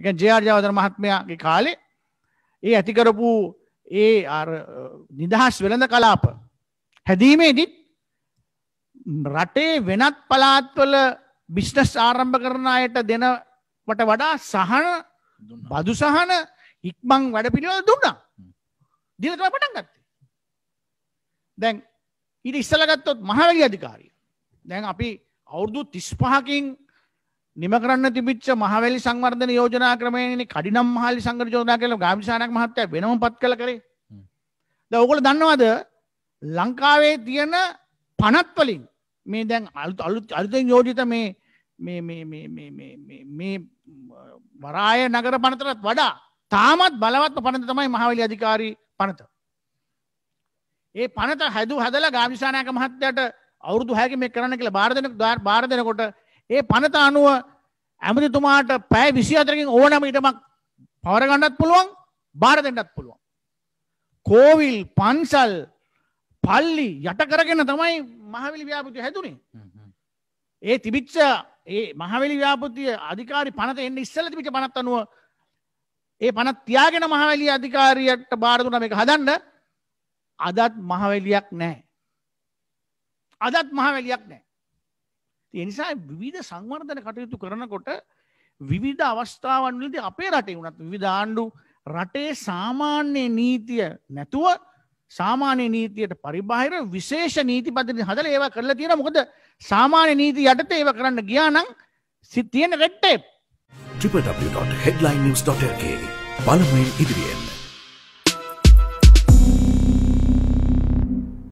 එක ජයාර්ජාවතර මහත්මයාගේ කාලේ ඒ ඇතිකරපු ඒ නිදහස් වෙළඳ කලාප හැදීමේදත් රටේ වෙනත් පලාත්වල බිස්්නස් ආරම්භ කරන අයට දෙනවට වඩා සහන බදු සහන ඉක්මං වැඩ පිළිවල දුන්නා දිනතුව පටන් ගත්තේ දැන් ඉට ඉස්සලගත්තොත් මහවැලි අධිකාරිය දැන් අපි අවුරුදු තිස්පහකින් නිම කරන්න තිබිච්ච මහවැලි සංවර්ධන යෝජනා ක්‍රමයනි කඩිනම් මහලි සංගර යෝජනා කළ ගාමිසානක් මහත්තය වෙනම පත් කළ කරේ ද ඔකුල දන්නවද ලංකාවේ තියෙන පනත්වලින් මේ දැන් අලුත් අලුත් අලුතෙන් යෝජිත මේ මේ වරාය නගර පනතරත් වඩා තාමත් බලවත්ම පනත තමයි මහවැලි අධිකාරී පනත. ඒ පනත හැදු හදල ගාමිසානයක මහත්තයට අවුරුදු හැකි මේ කරන්න කියලා බාරදන බාර දෙනකොට ඒ පනත අනුව ඇමතිතුමාට පැෑ විසි අතරකින් ඕනම ඉටමක් පවරගන්නත් පුළුවන් බාර දෙන්නත් පුළුවන්. කෝවිල් පන්සල් පල්ලි යට කරගෙන තමයි මහවිලි ව්‍යාපෘතිය හැදුනේ. ඒ තිබිච්ච ඒ මහවිලි ව්‍යාපෘතිය අධිකාරි පනත එන්න ඉස්සල තිබිච්ච පනත් අනුව ඒ පනත් තියාගෙන මහවැලිය අධිකාරියට බාර දුන්නා මේක හදන්න අදත් මහවැලියක් නැහැ. අදත් මහවැලියක් නැහැ. එනිසා විවිධ සංවර්ධන කටයුතු කරනකොට විවිධ අවස්ථාවන්ලද අපේ රටේ වුණත් විධාණ්ඩු රටේ සාමාන්‍ය නීතිය නැතුව සාමාන්‍ය නීතියට පරිබාහිර විශේෂ නීති පදින හදල ඒවා කරලා තියෙන මොකද සාමාන්‍ය නීති යටට ඒව කරන්න ගියානම් සිත් තියෙන රෙට්ටේ. www.headlinenews.lk බලමෙන් ඉදිරියෙන්